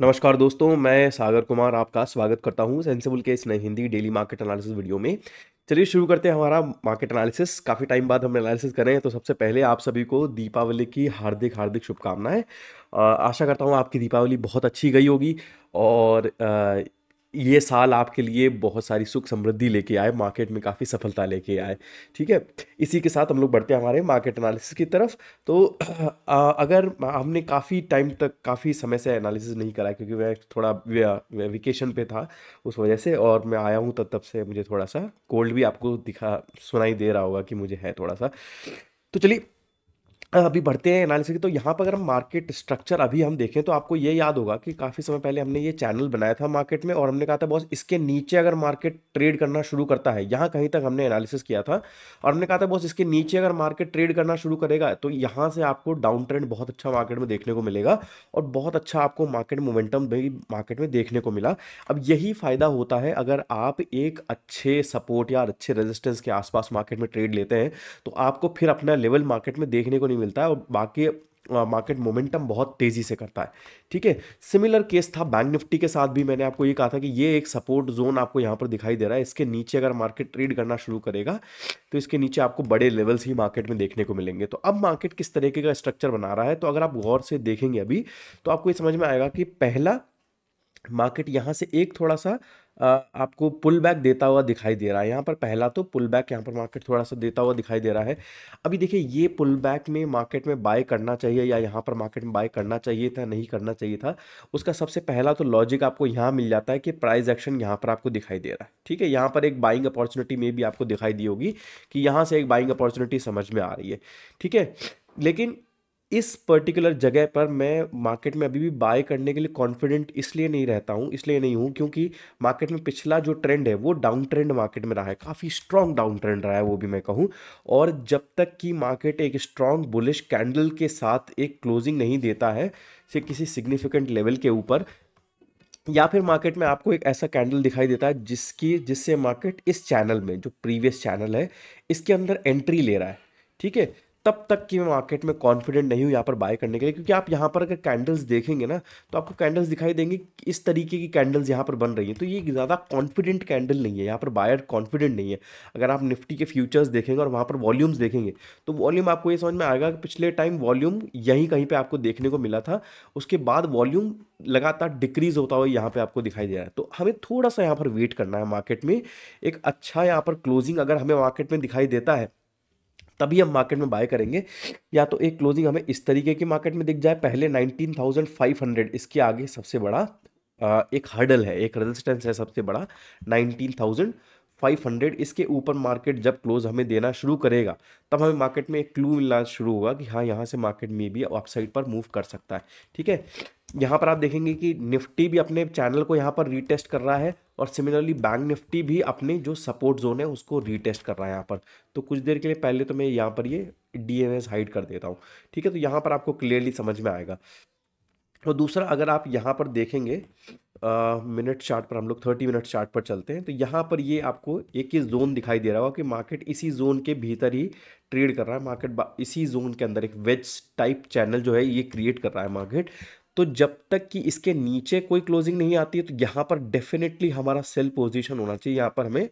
नमस्कार दोस्तों मैं सागर कुमार आपका स्वागत करता हूं सेंसेबल के इस नई Hindi daily market analysis video में चलिए शुरू करते हैं हमारा मार्केट एनालिसिस काफ़ी टाइम बाद हम एनालिसिस करें तो सबसे पहले आप सभी को दीपावली की हार्दिक हार्दिक शुभकामनाएं आशा करता हूं आपकी दीपावली बहुत अच्छी गई होगी और ये साल आपके लिए बहुत सारी सुख समृद्धि लेके आए मार्केट में काफ़ी सफलता लेके आए ठीक है इसी के साथ हम लोग बढ़ते हैं हमारे मार्केट एनालिसिस की तरफ तो आ, अगर हमने काफ़ी टाइम तक काफ़ी समय से एनालिसिस नहीं करा क्योंकि मैं थोड़ा वेकेशन पे था उस वजह से और मैं आया हूँ तब तब से मुझे थोड़ा सा कोल्ड भी आपको दिखा सुनाई दे रहा होगा कि मुझे है थोड़ा सा तो चलिए अभी बढ़ते हैं एनालिसिस की तो यहाँ पर अगर हम मार्केट स्ट्रक्चर अभी हम देखें तो आपको ये याद होगा कि काफ़ी समय पहले हमने ये चैनल बनाया था मार्केट में और हमने कहा था बॉस इसके नीचे अगर मार्केट ट्रेड करना शुरू करता है यहाँ कहीं तक हमने एनालिसिस किया था और हमने कहा था बॉस इसके नीचे अगर मार्केट ट्रेड करना शुरू करेगा तो यहाँ से आपको डाउन ट्रेंड बहुत अच्छा मार्केट में देखने को मिलेगा और बहुत अच्छा आपको मार्केट मोमेंटम भी मार्केट में देखने को मिला अब यही फ़ायदा होता है अगर आप एक अच्छे सपोर्ट या अच्छे रेजिस्टेंस के आसपास मार्केट में ट्रेड लेते हैं तो आपको फिर अपना लेवल मार्केट में देखने को नहीं मिलता है और बाकी मार्केट मोमेंटम बहुत तेज़ी से करता है ठीक है सिमिलर केस था बैंक निफ्टी के साथ भी मैंने आपको ये कहा था कि ये एक सपोर्ट जोन आपको यहाँ पर दिखाई दे रहा है इसके नीचे अगर मार्केट ट्रेड करना शुरू करेगा तो इसके नीचे आपको बड़े लेवल्स ही मार्केट में देखने को मिलेंगे तो अब मार्केट किस तरीके का स्ट्रक्चर बना रहा है तो अगर आप गौर से देखेंगे अभी तो आपको ये समझ में आएगा कि पहला मार्केट यहाँ से एक थोड़ा सा आपको पुल बैक देता हुआ दिखाई दे रहा है यहाँ पर पहला तो पुल बैक यहाँ पर मार्केट थोड़ा सा देता हुआ दिखाई दे रहा है अभी देखिए ये पुल बैक में मार्केट में बाय करना चाहिए या यहाँ पर मार्केट में बाय करना चाहिए था नहीं करना चाहिए था उसका सबसे पहला तो लॉजिक आपको यहाँ मिल जाता है कि प्राइज एक्शन यहाँ पर आपको दिखाई दे रहा है ठीक है यहाँ पर एक बाइंग अपॉर्चुनिटी में भी आपको दिखाई दी होगी कि यहाँ से एक बाइंग अपॉर्चुनिटी समझ में आ रही है ठीक है लेकिन इस पर्टिकुलर जगह पर मैं मार्केट में अभी भी बाय करने के लिए कॉन्फिडेंट इसलिए नहीं रहता हूँ इसलिए नहीं हूँ क्योंकि मार्केट में पिछला जो ट्रेंड है वो डाउन ट्रेंड मार्केट में रहा है काफ़ी स्ट्रॉन्ग डाउन ट्रेंड रहा है वो भी मैं कहूँ और जब तक कि मार्केट एक स्ट्रॉन्ग बुलिश कैंडल के साथ एक क्लोजिंग नहीं देता है से किसी सिग्निफिकेंट लेवल के ऊपर या फिर मार्केट में आपको एक ऐसा कैंडल दिखाई देता है जिसकी जिससे मार्केट इस चैनल में जो प्रीवियस चैनल है इसके अंदर एंट्री ले रहा है ठीक है तब तक कि मैं मार्केट में कॉन्फिडेंट नहीं हूँ यहाँ पर बाय करने के लिए क्योंकि आप यहाँ पर अगर कैंडल्स देखेंगे ना तो आपको कैंडल्स दिखाई देंगे इस तरीके की कैंडल्स यहाँ पर बन रही हैं तो ये ज़्यादा कॉन्फिडेंट कैंडल नहीं है यहाँ पर बायर कॉन्फिडेंट नहीं है अगर आप निफ्टी के फ्यूचर्स देखेंगे और वहाँ पर वॉल्यूम्स देखेंगे तो वॉल्यूम आपको ये समझ में आएगा कि पिछले टाइम वॉल्यूम यहीं कहीं पर आपको देखने को मिला था उसके बाद वॉल्यूम लगातार डिक्रीज होता हुआ यहाँ पर आपको दिखाई दे रहा है तो हमें थोड़ा सा यहाँ पर वेट करना है मार्केट में एक अच्छा यहाँ पर क्लोजिंग अगर हमें मार्केट में दिखाई देता है तभी हम मार्केट में बाय करेंगे या तो एक क्लोजिंग हमें इस तरीके की मार्केट में दिख जाए पहले 19,500 इसके आगे सबसे बड़ा एक हर्डल है एक रेजिस्टेंस है सबसे बड़ा 19,000 500 इसके ऊपर मार्केट जब क्लोज हमें देना शुरू करेगा तब हमें मार्केट में एक क्लू मिलना शुरू होगा कि हाँ यहाँ से मार्केट में भी अपसाइड पर मूव कर सकता है ठीक है यहाँ पर आप देखेंगे कि निफ्टी भी अपने चैनल को यहाँ पर रीटेस्ट कर रहा है और सिमिलरली बैंक निफ्टी भी अपने जो सपोर्ट जोन है उसको रीटेस्ट कर रहा है यहाँ पर तो कुछ देर के लिए पहले तो मैं यहाँ पर ये डी हाइड कर देता हूँ ठीक है तो यहाँ पर आपको क्लियरली समझ में आएगा और दूसरा अगर आप यहाँ पर देखेंगे मिनट चार्ट पर हम लोग थर्टी मिनट चार्ट पर चलते हैं तो यहाँ पर ये आपको एक ये जोन दिखाई दे रहा होगा कि मार्केट इसी जोन के भीतर ही ट्रेड कर रहा है मार्केट इसी जोन के अंदर एक वेज टाइप चैनल जो है ये क्रिएट कर रहा है मार्केट तो जब तक कि इसके नीचे कोई क्लोजिंग नहीं आती है तो यहाँ पर डेफिनेटली हमारा सेल पोजीशन होना चाहिए यहाँ पर हमें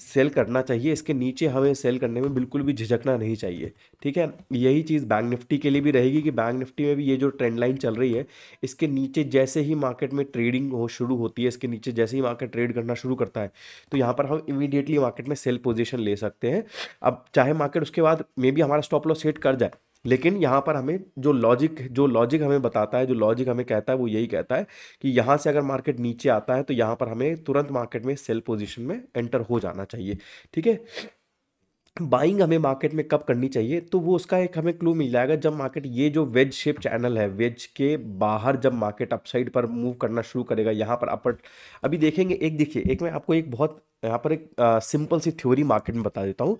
सेल करना चाहिए इसके नीचे हमें सेल करने में बिल्कुल भी झिझकना नहीं चाहिए ठीक है यही चीज़ बैंक निफ्टी के लिए भी रहेगी कि बैंक निफ्टी में भी ये जो ट्रेंड लाइन चल रही है इसके नीचे जैसे ही मार्केट में ट्रेडिंग हो शुरू होती है इसके नीचे जैसे ही मार्केट ट्रेड करना शुरू करता है तो यहाँ पर हम इमीडिएटली मार्केट में सेल पोजिशन ले सकते हैं अब चाहे मार्केट उसके बाद मे बी हमारा स्टॉप लॉस सेट कर जाए लेकिन यहाँ पर हमें जो लॉजिक जो लॉजिक हमें बताता है जो लॉजिक हमें कहता है वो यही कहता है कि यहाँ से अगर मार्केट नीचे आता है तो यहाँ पर हमें तुरंत मार्केट में सेल पोजिशन में एंटर हो जाना चाहिए ठीक है बाइंग हमें मार्केट में कब करनी चाहिए तो वो उसका एक हमें क्लू मिल जाएगा जब मार्केट ये जो वेज शेप चैनल है वेज के बाहर जब मार्केट अपसाइड पर मूव करना शुरू करेगा यहाँ पर अपर अभी देखेंगे एक देखिए एक मैं आपको एक बहुत यहाँ पर एक आ, सिंपल सी थ्योरी मार्केट में बता देता हूँ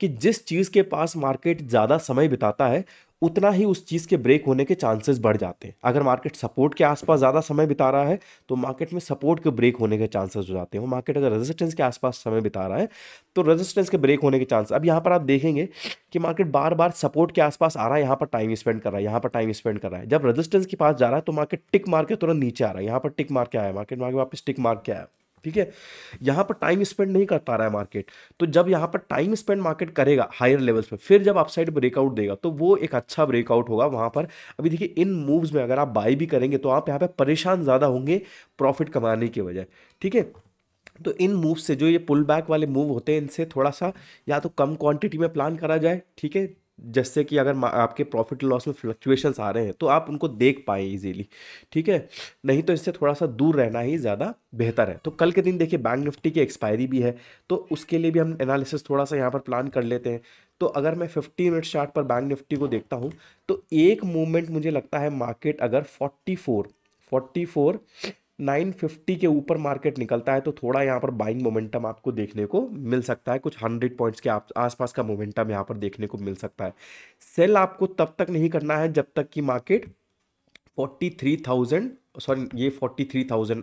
कि जिस चीज़ के पास मार्केट ज़्यादा समय बिताता है उतना ही उस चीज़ के ब्रेक होने के चांसेस बढ़ जाते हैं अगर मार्केट सपोर्ट के आसपास ज़्यादा समय बिता रहा है तो मार्केट में सपोर्ट के ब्रेक होने के चांसेस हो जाते हैं मार्केट अगर रेजिस्टेंस के आसपास समय बिता रहा है तो रेजिस्टेंस के ब्रेक होने के चांस अब यहाँ पर आप देखेंगे कि मार्केट बार बार सपोर्ट के आसपास आ रहा है यहाँ पर टाइम स्पेंड कर रहा है यहाँ पर टाइम स्पेंड कर रहा है जब रजिस्टेंस के पास जा रहा है तो मार्केट टिक मार के तुरंत नीचे आ रहा है यहाँ पर टिक मार के आया मार्केट मार्केट वापस टिक मार के आया ठीक है यहाँ पर टाइम स्पेंड नहीं कर पा रहा है मार्केट तो जब यहाँ पर टाइम स्पेंड मार्केट करेगा हायर लेवल्स पर फिर जब अपसाइड ब्रेकआउट देगा तो वो एक अच्छा ब्रेकआउट होगा वहाँ पर अभी देखिए इन मूव्स में अगर आप बाई भी करेंगे तो आप यहाँ पर परेशान ज़्यादा होंगे प्रॉफिट कमाने की बजाय ठीक है तो इन मूव से जो ये पुल बैक वाले मूव होते हैं इनसे थोड़ा सा या तो कम क्वांटिटी में प्लान करा जाए ठीक है जैसे कि अगर आपके प्रॉफिट लॉस में फ्लक्चुएशंस आ रहे हैं तो आप उनको देख पाए इजीली ठीक है नहीं तो इससे थोड़ा सा दूर रहना ही ज़्यादा बेहतर है तो कल के दिन देखिए बैंक निफ्टी की एक्सपायरी भी है तो उसके लिए भी हम एनालिसिस थोड़ा सा यहाँ पर प्लान कर लेते हैं तो अगर मैं फिफ्टी मिनट चार्ट पर बैंक निफ्टी को देखता हूँ तो एक मूवमेंट मुझे लगता है मार्केट अगर फोर्टी फोर 950 के ऊपर मार्केट निकलता है तो थोड़ा यहाँ पर बाइंग मोमेंटम आपको देखने को मिल सकता है कुछ 100 पॉइंट्स के आसपास का मोमेंटम यहाँ पर देखने को मिल सकता है सेल आपको तब तक नहीं करना है जब तक कि मार्केट 43,000 सॉरी ये forty three thousand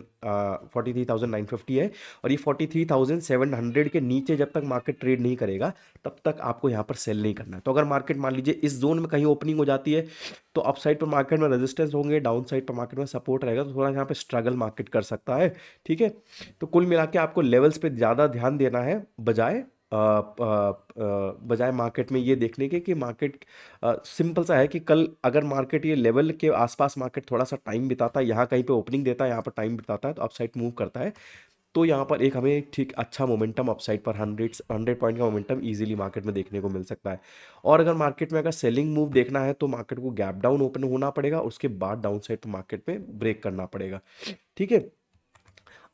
forty three thousand nine fifty है और ये forty three thousand seven hundred के नीचे जब तक मार्केट ट्रेड नहीं करेगा तब तक आपको यहाँ पर सेल नहीं करना है तो अगर मार्केट मान लीजिए इस जोन में कहीं ओपनिंग हो जाती है तो अप साइड पर मार्केट में रेजिस्टेंस होंगे डाउन साइड पर मार्केट में सपोर्ट रहेगा तो थोड़ा यहाँ पर स्ट्रगल मार्केट कर सकता है ठीक है तो कुल मिला आपको लेवल्स पर ज़्यादा ध्यान देना है बजाय बजाय मार्केट में ये देखने के कि मार्केट सिंपल सा है कि कल अगर मार्केट ये लेवल के आसपास मार्केट थोड़ा सा टाइम बिताता है यहाँ कहीं पे ओपनिंग देता है यहाँ पर टाइम बिताता है तो अपसाइड मूव करता है तो यहाँ पर एक हमें ठीक अच्छा मोमेंटम अपसाइड पर हंड्रेड हंड्रेड पॉइंट का मोमेंटम इजीली मार्केट में देखने को मिल सकता है और अगर मार्केट में अगर सेलिंग मूव देखना है तो मार्केट को गैप डाउन ओपन होना पड़ेगा उसके बाद डाउन साइड पर मार्केट में ब्रेक करना पड़ेगा ठीक है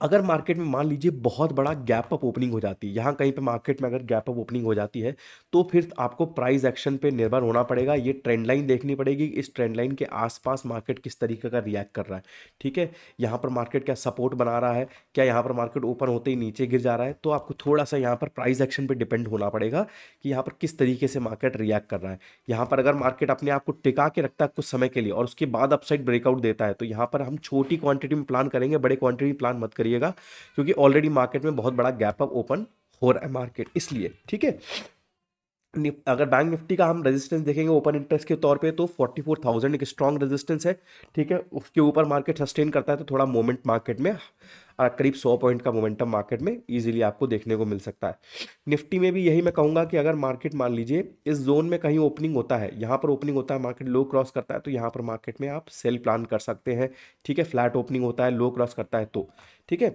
अगर मार्केट में मान लीजिए बहुत बड़ा गैप अप ओपनिंग हो जाती है यहाँ कहीं पे मार्केट में अगर गैप अप ओपनिंग हो जाती है तो फिर आपको प्राइस एक्शन पे निर्भर होना पड़ेगा ये ट्रेंड लाइन देखनी पड़ेगी इस ट्रेंड लाइन के आसपास मार्केट किस तरीके का रिएक्ट कर रहा है ठीक है यहाँ पर मार्केट क्या सपोर्ट बना रहा है क्या यहाँ पर मार्केट ओपन होते ही नीचे गिर जा रहा है तो आपको थोड़ा सा यहाँ पर प्राइज एक्शन पर डिपेंड होना पड़ेगा कि यहाँ पर किस तरीके से मार्केट रिएक्ट कर रहा है यहाँ पर अगर मार्केट अपने आप को टिका के रखता है कुछ समय के लिए और उसके बाद अपसाइड ब्रेकआउट देता है तो यहाँ पर हम छोटी क्वांटिटी में प्लान करेंगे बड़े क्वांटिटी प्लान मत करिए करिएगा क्योंकि ऑलरेडी मार्केट में बहुत बड़ा गैप अप ओपन हो रहा है मार्केट इसलिए ठीक है अगर बैंक निफ्टी का हम रेजिस्टेंस देखेंगे ओपन इंटरेस्ट के तौर पे तो 44,000 एक स्ट्रॉन्ग रेजिस्टेंस है ठीक है उसके ऊपर मार्केट सस्टेन करता है तो थोड़ा मोमेंट मार्केट में करीब सौ पॉइंट का मोमेंटम मार्केट में इजीली आपको देखने को मिल सकता है निफ्टी में भी यही मैं कहूँगा कि अगर मार्केट मान लीजिए इस जोन में कहीं ओपनिंग होता है यहाँ पर ओपनिंग होता है मार्केट लो क्रॉस करता है तो यहाँ पर मार्केट में आप सेल प्लान कर सकते हैं ठीक है फ्लैट ओपनिंग होता है लो क्रॉस करता है तो ठीक है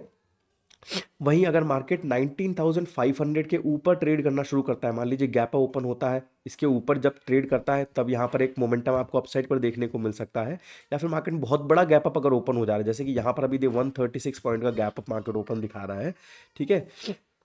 वहीं अगर मार्केट 19,500 के ऊपर ट्रेड करना शुरू करता है मान लीजिए गैप ओपन होता है इसके ऊपर जब ट्रेड करता है तब यहाँ पर एक मोमेंटम आपको अपसाइड पर देखने को मिल सकता है या फिर मार्केट बहुत बड़ा गैप अप अगर ओपन हो जा रहा है जैसे कि यहाँ पर अभी दे 136 पॉइंट का गैप अप मार्केट ओपन दिखा रहा है ठीक है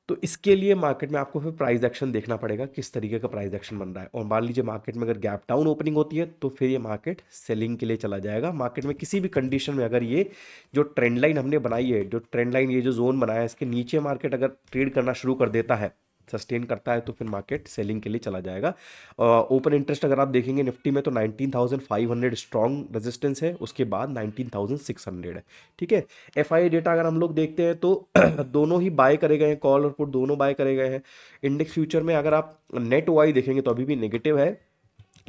तो इसके लिए मार्केट में आपको फिर प्राइस एक्शन देखना पड़ेगा किस तरीके का प्राइस एक्शन बन रहा है और मान लीजिए मार्केट में अगर गैप डाउन ओपनिंग होती है तो फिर ये मार्केट सेलिंग के लिए चला जाएगा मार्केट में किसी भी कंडीशन में अगर ये जो ट्रेंड लाइन हमने बनाई है जो ट्रेंड लाइन ये जो जोन बनाया है इसके नीचे मार्केट अगर ट्रेड करना शुरू कर देता है सस्टेन करता है तो फिर मार्केट सेलिंग के लिए चला जाएगा ओपन uh, इंटरेस्ट अगर आप देखेंगे निफ्टी में तो 19,500 स्ट्रॉन्ग रेजिस्टेंस है उसके बाद 19,600 है ठीक है एफ डेटा अगर हम लोग देखते हैं तो दोनों ही बाय करे गए हैं कॉल और पुट दोनों बाय करे गए हैं इंडेक्स फ्यूचर में अगर आप नेट वाई देखेंगे तो अभी भी नेगेटिव है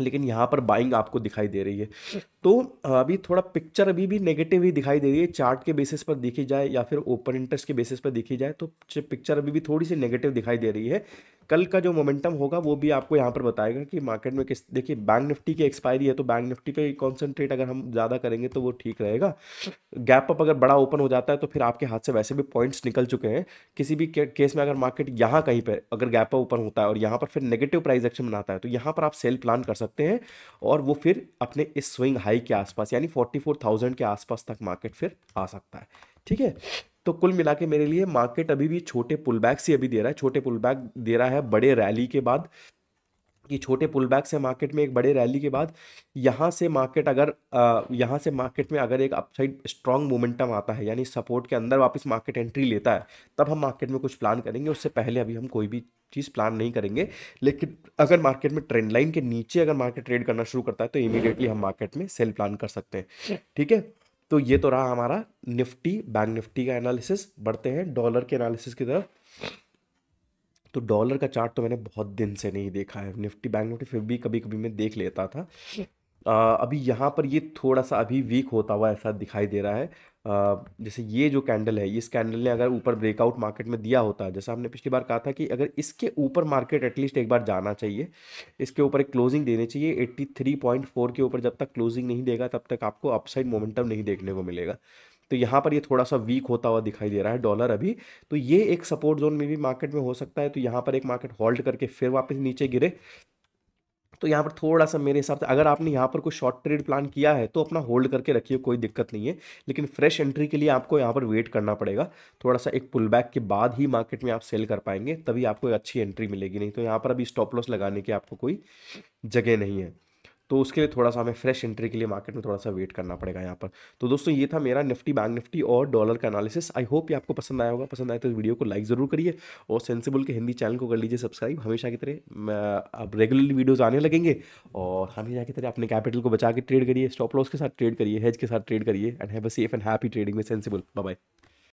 लेकिन यहाँ पर बाइंग आपको दिखाई दे रही है तो अभी थोड़ा पिक्चर अभी भी नेगेटिव ही दिखाई दे रही है चार्ट के बेसिस पर देखी जाए या फिर ओपन इंटरेस्ट के बेसिस पर देखी जाए तो पिक्चर अभी भी थोड़ी सी नेगेटिव दिखाई दे रही है कल का जो मोमेंटम होगा वो भी आपको यहाँ पर बताएगा कि मार्केट में किस देखिए बैंक निफ्टी की एक्सपायरी है तो बैंक निफ्टी पे कॉन्सेंट्रेट अगर हम ज़्यादा करेंगे तो वो ठीक रहेगा गैप अप अगर बड़ा ओपन हो जाता है तो फिर आपके हाथ से वैसे भी पॉइंट्स निकल चुके हैं किसी भी केस में अगर मार्केट यहाँ कहीं पर अगर गैप अप ओपन होता है और यहाँ पर फिर नेगेटिव प्राइजेक्शन एक्शन बनाता है तो यहाँ पर आप सेल प्लान कर सकते हैं और वो फिर अपने इस स्विंग हाई हाई के आसपास यानी फोर्टी फोर थाउजेंड के आसपास तक मार्केट फिर आ सकता है ठीक है तो कुल मिला के मेरे लिए मार्केट अभी भी छोटे पुल से ही अभी दे रहा है छोटे पुल बैक दे रहा है बड़े रैली के बाद कि छोटे पुल बैक से मार्केट में एक बड़े रैली के बाद यहाँ से मार्केट अगर यहाँ से मार्केट में अगर एक अपसाइड स्ट्रॉन्ग मोमेंटम आता है यानी सपोर्ट के अंदर वापस मार्केट एंट्री लेता है तब हम मार्केट में कुछ प्लान करेंगे उससे पहले अभी हम कोई भी चीज़ प्लान नहीं करेंगे लेकिन अगर मार्केट में ट्रेंड लाइन के नीचे अगर मार्केट ट्रेड करना शुरू करता है तो इमीडिएटली हम मार्केट में सेल प्लान कर सकते हैं ठीक है तो ये तो रहा हमारा निफ्टी बैंक निफ्टी का एनालिसिस बढ़ते हैं डॉलर के एनालिसिस की तरफ तो डॉलर का चार्ट तो मैंने बहुत दिन से नहीं देखा है निफ्टी बैंक निफ्टी फिर भी कभी कभी मैं देख लेता था आ, अभी यहाँ पर ये थोड़ा सा अभी वीक होता हुआ ऐसा दिखाई दे रहा है आ, जैसे ये जो कैंडल है इस कैंडल ने अगर ऊपर ब्रेकआउट मार्केट में दिया होता जैसा हमने पिछली बार कहा था कि अगर इसके ऊपर मार्केट एटलीस्ट एक बार जाना चाहिए इसके ऊपर एक क्लोजिंग देनी चाहिए 83.4 के ऊपर जब तक क्लोजिंग नहीं देगा तब तक आपको अपसाइड मोमेंटम नहीं देखने को मिलेगा तो यहाँ पर ये थोड़ा सा वीक होता हुआ दिखाई दे रहा है डॉलर अभी तो ये एक सपोर्ट जोन में भी मार्केट में हो सकता है तो यहाँ पर एक मार्केट होल्ड करके फिर वापस नीचे गिरे तो यहाँ पर थोड़ा सा मेरे हिसाब से अगर आपने यहाँ पर कोई शॉर्ट ट्रेड प्लान किया है तो अपना होल्ड करके रखिए कोई दिक्कत नहीं है लेकिन फ्रेश एंट्री के लिए आपको यहाँ पर वेट करना पड़ेगा थोड़ा सा एक पुल बैक के बाद ही मार्केट में आप सेल कर पाएंगे तभी आपको अच्छी एंट्री मिलेगी नहीं तो यहाँ पर अभी स्टॉप लॉस लगाने की आपको कोई जगह नहीं है तो उसके लिए थोड़ा सा हमें फ्रेश एंट्री के लिए मार्केट में थोड़ा सा वेट करना पड़ेगा यहाँ पर तो दोस्तों ये था मेरा निफ्टी बैंक निफ्टी और डॉलर का एनालिसिस आई होप ये आपको पसंद आया होगा पसंद आए तो वीडियो को लाइक ज़रूर करिए और सेंसिबल के हिंदी चैनल को कर लीजिए सब्सक्राइब हमेशा की तरह अब रेगुलरली वीडियोज़ आने लगेंगे और हमेशा की तरह अपने कैपिटल को बचा के ट्रेड करिए स्टॉप लॉस के साथ ट्रेड करिए हेज के साथ ट्रेड करिए and have a safe and happy trading में सेंसिबल बाय